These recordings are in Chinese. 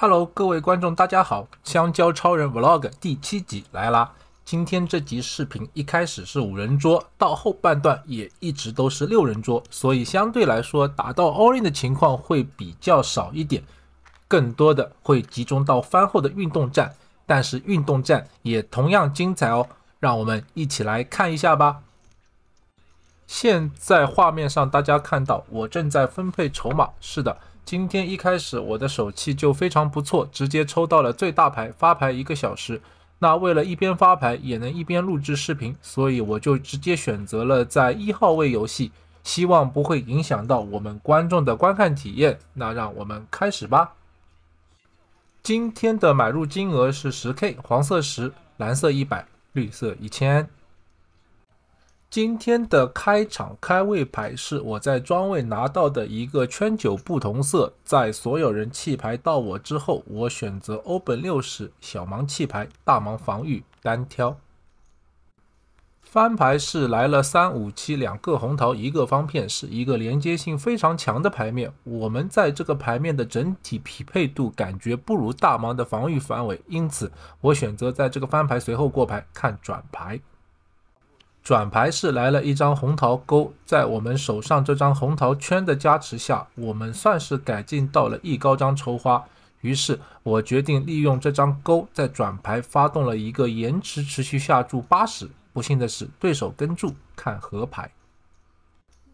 Hello，各位观众，大家好！香蕉超人 Vlog 第七集来啦！今天这集视频一开始是五人桌，到后半段也一直都是六人桌，所以相对来说打到 All-in 的情况会比较少一点，更多的会集中到番后的运动战。但是运动战也同样精彩哦，让我们一起来看一下吧。现在画面上大家看到我正在分配筹码，是的。今天一开始，我的手气就非常不错，直接抽到了最大牌发牌。一个小时，那为了一边发牌也能一边录制视频，所以我就直接选择了在一号位游戏，希望不会影响到我们观众的观看体验。那让我们开始吧。今天的买入金额是十 K，黄色十，蓝色一百，绿色一千。今天的开场开胃牌是我在庄位拿到的一个圈九不同色，在所有人弃牌到我之后，我选择 open 六式小盲弃牌，大盲防御单挑。翻牌是来了三五七两个红桃，一个方片，是一个连接性非常强的牌面。我们在这个牌面的整体匹配度感觉不如大盲的防御范围，因此我选择在这个翻牌随后过牌看转牌。转牌是来了一张红桃勾，在我们手上这张红桃圈的加持下，我们算是改进到了一高张筹花。于是我决定利用这张勾在转牌发动了一个延迟持续下注八十。不幸的是，对手跟注看河牌，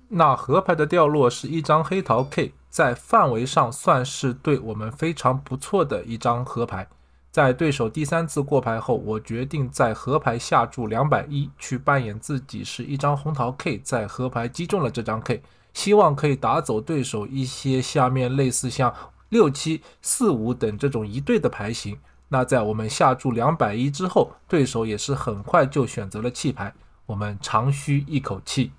那河牌的掉落是一张黑桃 K，在范围上算是对我们非常不错的一张河牌。在对手第三次过牌后，我决定在河牌下注两百一，去扮演自己是一张红桃 K，在河牌击中了这张 K，希望可以打走对手一些下面类似像六七四五等这种一对的牌型。那在我们下注两百一之后，对手也是很快就选择了弃牌，我们长吁一口气。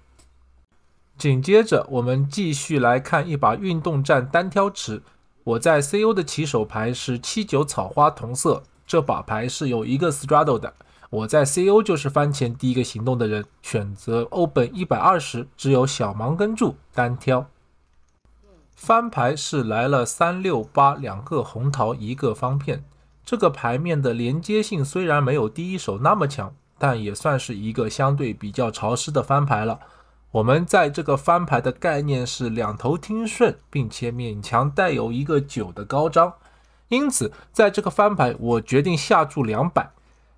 紧接着，我们继续来看一把运动战单挑池。我在 C.O 的起手牌是七九草花同色，这把牌是有一个 Straddle 的。我在 C.O 就是翻前第一个行动的人，选择 open 一百二十，只有小盲跟注单挑。翻牌是来了三六八两个红桃一个方片，这个牌面的连接性虽然没有第一手那么强，但也算是一个相对比较潮湿的翻牌了。我们在这个翻牌的概念是两头听顺，并且勉强带有一个九的高张，因此在这个翻牌，我决定下注两百。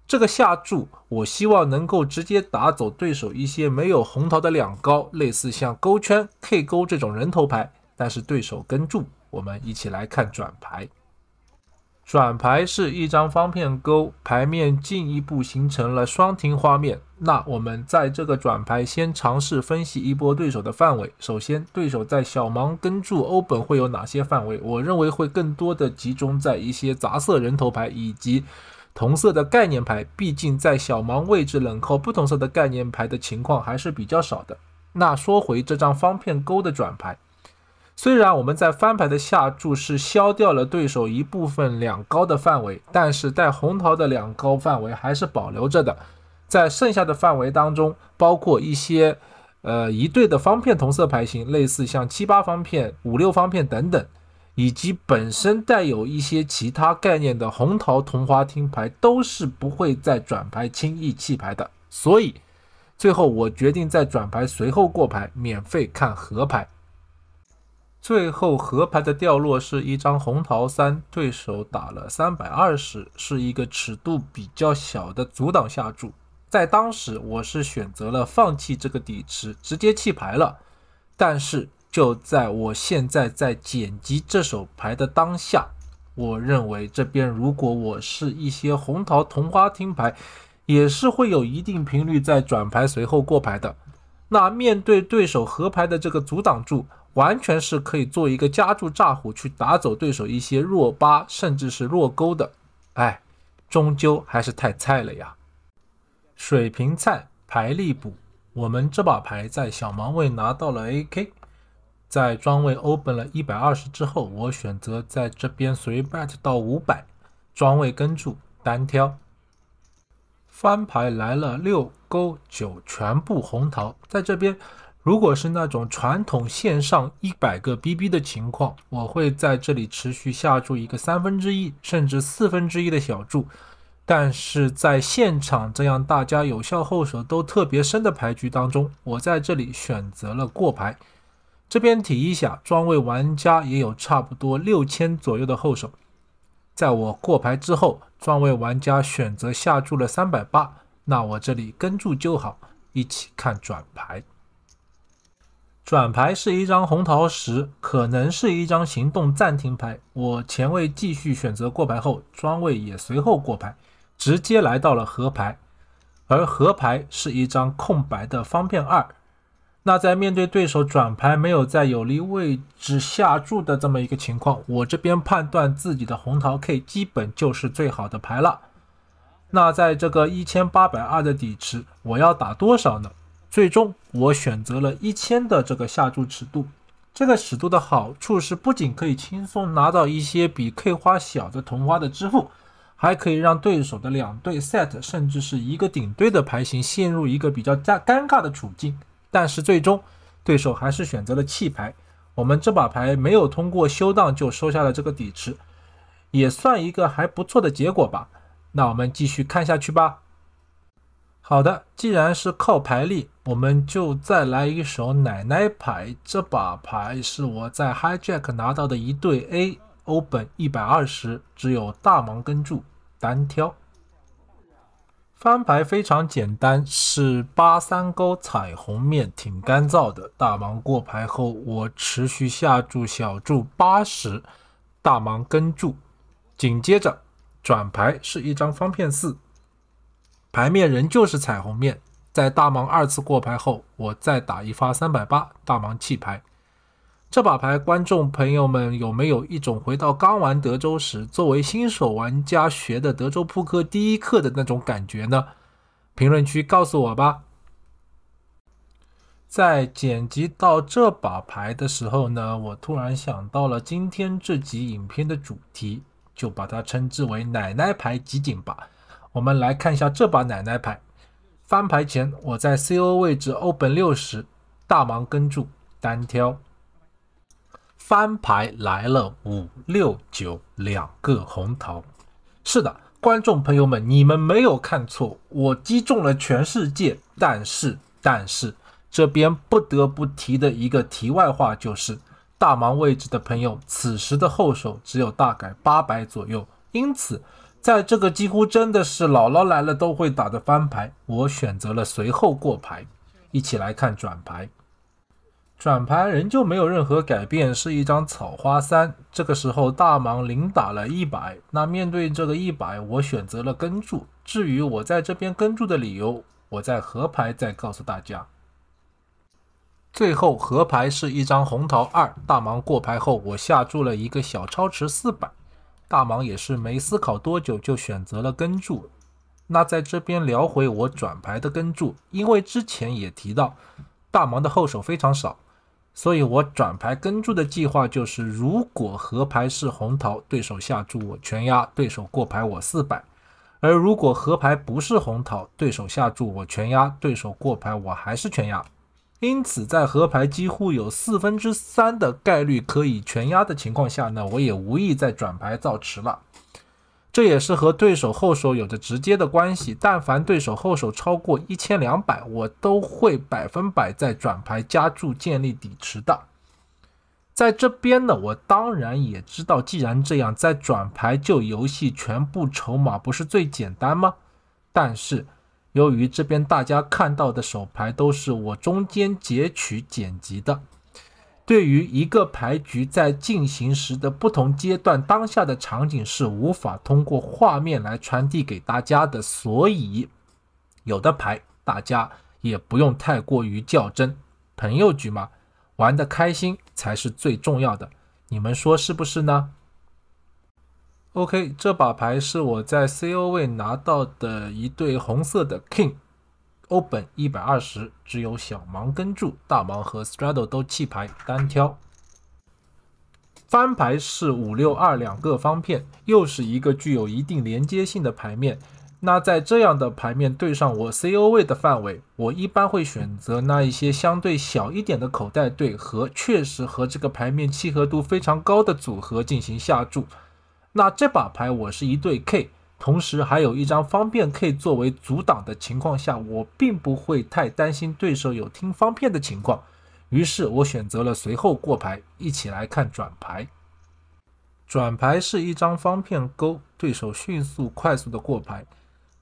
这个下注，我希望能够直接打走对手一些没有红桃的两高，类似像勾圈 K 勾这种人头牌。但是对手跟注，我们一起来看转牌。转牌是一张方片勾，牌面进一步形成了双停花面。那我们在这个转牌先尝试分析一波对手的范围。首先，对手在小盲跟注欧本会有哪些范围？我认为会更多的集中在一些杂色人头牌以及同色的概念牌。毕竟在小盲位置冷扣不同色的概念牌的情况还是比较少的。那说回这张方片勾的转牌。虽然我们在翻牌的下注是消掉了对手一部分两高的范围，但是在红桃的两高范围还是保留着的。在剩下的范围当中，包括一些呃一对的方片同色牌型，类似像七八方片、五六方片等等，以及本身带有一些其他概念的红桃同花听牌，都是不会在转牌轻易弃牌的。所以，最后我决定在转牌随后过牌，免费看和牌。最后合牌的掉落是一张红桃三，对手打了三百二十，是一个尺度比较小的阻挡下注。在当时，我是选择了放弃这个底池，直接弃牌了。但是，就在我现在在剪辑这手牌的当下，我认为这边如果我是一些红桃同花听牌，也是会有一定频率在转牌随后过牌的。那面对对手合牌的这个阻挡住，完全是可以做一个加注炸虎去打走对手一些弱八，甚至是弱钩的。哎，终究还是太菜了呀！水平菜，排力补。我们这把牌在小盲位拿到了 AK，在庄位 open 了一百二十之后，我选择在这边随 bet 到五百，庄位跟注单挑。翻牌来了六勾九，全部红桃，在这边。如果是那种传统线上一百个 BB 的情况，我会在这里持续下注一个三分之一甚至四分之一的小注。但是在现场这样大家有效后手都特别深的牌局当中，我在这里选择了过牌。这边提一下，庄位玩家也有差不多六千左右的后手。在我过牌之后，庄位玩家选择下注了三百八，那我这里跟注就好，一起看转牌。转牌是一张红桃十，可能是一张行动暂停牌。我前位继续选择过牌后，庄位也随后过牌，直接来到了河牌。而河牌是一张空白的方片二。那在面对对手转牌没有在有利位置下注的这么一个情况，我这边判断自己的红桃 K 基本就是最好的牌了。那在这个一千八百二的底池，我要打多少呢？最终，我选择了一千的这个下注尺度。这个尺度的好处是，不仅可以轻松拿到一些比 K 花小的同花的支付，还可以让对手的两对 set 甚至是一个顶对的牌型陷入一个比较尴尴尬的处境。但是最终，对手还是选择了弃牌。我们这把牌没有通过修档就收下了这个底池，也算一个还不错的结果吧。那我们继续看下去吧。好的，既然是靠牌力，我们就再来一手奶奶牌。这把牌是我在 HiJack 拿到的一对 A，欧本一百二十，只有大盲跟注，单挑。翻牌非常简单，是八三勾彩虹面，挺干燥的。大盲过牌后，我持续下注小注八十，大盲跟注。紧接着转牌是一张方片四。牌面仍旧是彩虹面，在大盲二次过牌后，我再打一发三百八，大盲弃牌。这把牌，观众朋友们有没有一种回到刚玩德州时，作为新手玩家学的德州扑克第一课的那种感觉呢？评论区告诉我吧。在剪辑到这把牌的时候呢，我突然想到了今天这集影片的主题，就把它称之为“奶奶牌集锦”吧。我们来看一下这把奶奶牌，翻牌前我在 CO 位置，open 六十，大盲跟注单挑。翻牌来了五六九两个红桃。是的，观众朋友们，你们没有看错，我击中了全世界。但是，但是这边不得不提的一个题外话就是，大盲位置的朋友此时的后手只有大概八百左右，因此。在这个几乎真的是姥姥来了都会打的翻牌，我选择了随后过牌。一起来看转牌，转牌仍旧没有任何改变，是一张草花三。这个时候大盲零打了一百，那面对这个一百，我选择了跟注。至于我在这边跟注的理由，我在合牌再告诉大家。最后合牌是一张红桃二，大盲过牌后，我下注了一个小超池四百。大忙也是没思考多久就选择了跟注。那在这边聊回我转牌的跟注，因为之前也提到，大忙的后手非常少，所以我转牌跟注的计划就是：如果合牌是红桃，对手下注我全压，对手过牌我四百；而如果合牌不是红桃，对手下注我全压，对手过牌我还是全压。因此，在河牌几乎有四分之三的概率可以全压的情况下呢，我也无意再转牌造池了。这也是和对手后手有着直接的关系。但凡对手后手超过一千两百，我都会百分百在转牌加注建立底池的。在这边呢，我当然也知道，既然这样，在转牌就游戏全部筹码不是最简单吗？但是。由于这边大家看到的手牌都是我中间截取剪辑的，对于一个牌局在进行时的不同阶段，当下的场景是无法通过画面来传递给大家的，所以有的牌大家也不用太过于较真，朋友局嘛，玩的开心才是最重要的，你们说是不是呢？OK，这把牌是我在 CO 位拿到的一对红色的 King，Open 一百二十，只有小盲跟注，大盲和 Straddle 都弃牌单挑。翻牌是五六二两个方片，又是一个具有一定连接性的牌面。那在这样的牌面对上我 CO 位的范围，我一般会选择那一些相对小一点的口袋对和确实和这个牌面契合度非常高的组合进行下注。那这把牌我是一对 K，同时还有一张方片 K 作为阻挡的情况下，我并不会太担心对手有听方片的情况，于是我选择了随后过牌，一起来看转牌。转牌是一张方片勾，对手迅速快速的过牌。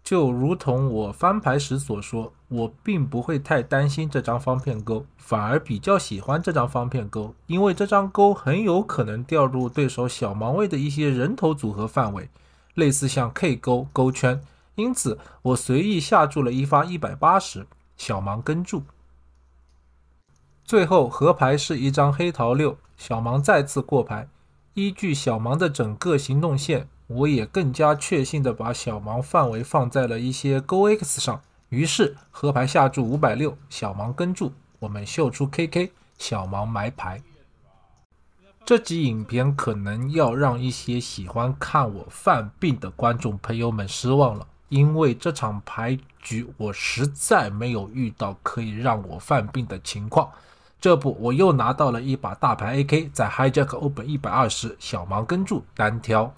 就如同我翻牌时所说，我并不会太担心这张方片勾，反而比较喜欢这张方片勾，因为这张勾很有可能掉入对手小盲位的一些人头组合范围，类似像 K 勾勾圈，因此我随意下注了一发一百八十小盲跟注。最后合牌是一张黑桃六，小盲再次过牌，依据小盲的整个行动线。我也更加确信地把小盲范围放在了一些 Go X 上，于是河牌下注五百六，小盲跟注，我们秀出 KK，小盲埋牌。这集影片可能要让一些喜欢看我犯病的观众朋友们失望了，因为这场牌局我实在没有遇到可以让我犯病的情况。这不，我又拿到了一把大牌 AK，在 h i Jack Open 一百二十，小盲跟注单挑。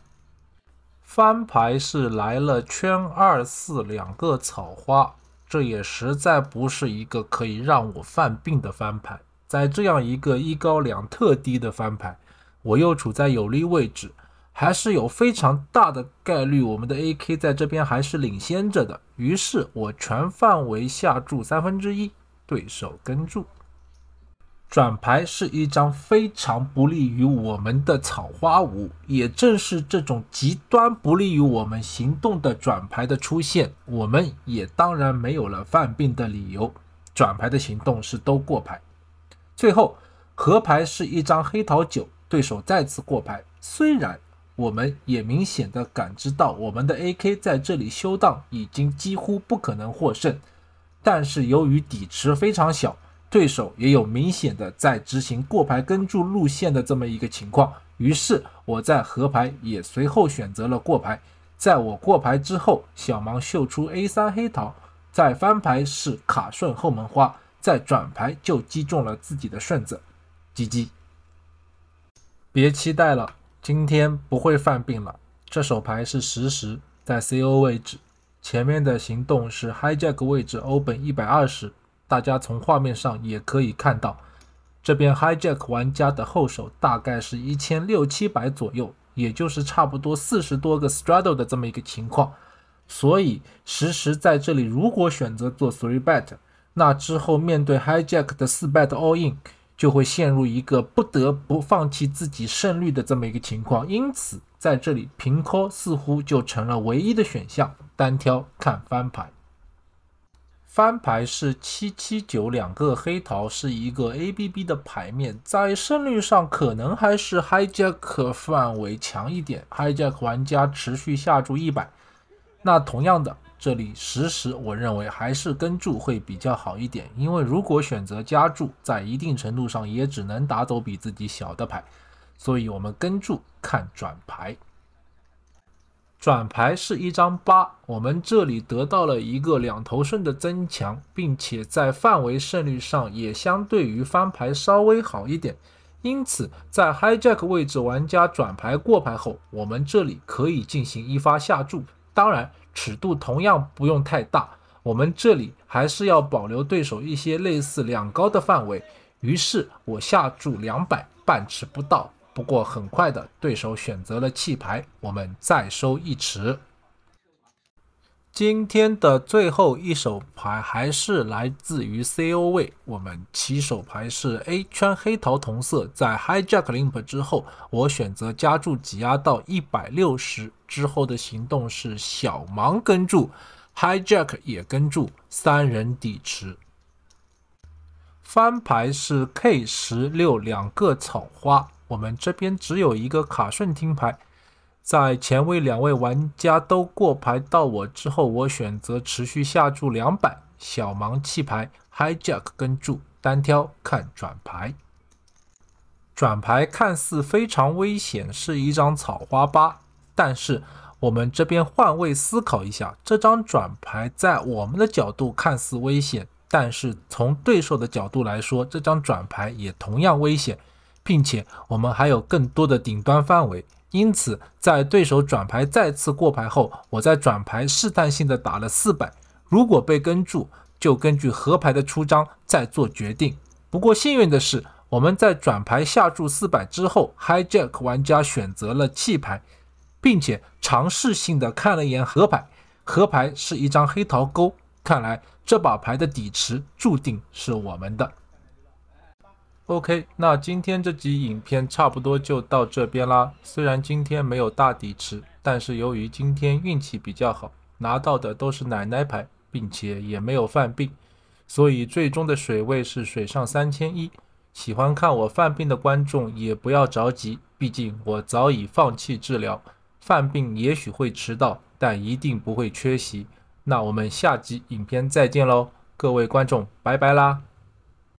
翻牌是来了圈二四两个草花，这也实在不是一个可以让我犯病的翻牌。在这样一个一高两特低的翻牌，我又处在有利位置，还是有非常大的概率我们的 A K 在这边还是领先着的。于是我全范围下注三分之一，对手跟注。转牌是一张非常不利于我们的草花五，也正是这种极端不利于我们行动的转牌的出现，我们也当然没有了犯病的理由。转牌的行动是都过牌。最后，河牌是一张黑桃九，对手再次过牌。虽然我们也明显的感知到我们的 A K 在这里修档已经几乎不可能获胜，但是由于底池非常小。对手也有明显的在执行过牌跟注路线的这么一个情况，于是我在河牌也随后选择了过牌。在我过牌之后，小盲秀出 A 三黑桃，在翻牌是卡顺后门花，在转牌就击中了自己的顺子，叽叽。别期待了，今天不会犯病了。这手牌是实时在 CO 位置，前面的行动是 h i Jack 位置 Open 一百二十。大家从画面上也可以看到，这边 hijack 玩家的后手大概是一千六七百左右，也就是差不多四十多个 straddle 的这么一个情况。所以实时在这里，如果选择做 three bet，那之后面对 hijack 的四 bet all in，就会陷入一个不得不放弃自己胜率的这么一个情况。因此在这里平 call 似乎就成了唯一的选项，单挑看翻牌。翻牌是七七九，两个黑桃，是一个 A B B 的牌面，在胜率上可能还是 Hijack 范围强一点。Hijack 玩家持续下注一百，那同样的，这里实时我认为还是跟注会比较好一点，因为如果选择加注，在一定程度上也只能打走比自己小的牌，所以我们跟注看转牌。转牌是一张八，我们这里得到了一个两头顺的增强，并且在范围胜率上也相对于翻牌稍微好一点。因此，在 hijack 位置玩家转牌过牌后，我们这里可以进行一发下注，当然尺度同样不用太大。我们这里还是要保留对手一些类似两高的范围。于是，我下注两百半尺不到。不过很快的，对手选择了弃牌，我们再收一池。今天的最后一手牌还是来自于 CO 位，我们起手牌是 A 圈黑桃同色，在 h i Jack limp 之后，我选择加注挤压到一百六十，之后的行动是小盲跟注 h i Jack 也跟注，三人底池翻牌是 K 十六两个草花。我们这边只有一个卡顺听牌，在前位两位玩家都过牌到我之后，我选择持续下注两百，小盲弃牌，Hi Jack 跟注，单挑看转牌。转牌看似非常危险，是一张草花八，但是我们这边换位思考一下，这张转牌在我们的角度看似危险，但是从对手的角度来说，这张转牌也同样危险。并且我们还有更多的顶端范围，因此在对手转牌再次过牌后，我在转牌试探性的打了四百。如果被跟住，就根据合牌的出张再做决定。不过幸运的是，我们在转牌下注四百之后 h i Jack 玩家选择了弃牌，并且尝试性的看了一眼合牌，合牌是一张黑桃勾。看来这把牌的底池注定是我们的。OK，那今天这集影片差不多就到这边啦。虽然今天没有大底池，但是由于今天运气比较好，拿到的都是奶奶牌，并且也没有犯病，所以最终的水位是水上三千一。喜欢看我犯病的观众也不要着急，毕竟我早已放弃治疗，犯病也许会迟到，但一定不会缺席。那我们下集影片再见喽，各位观众，拜拜啦！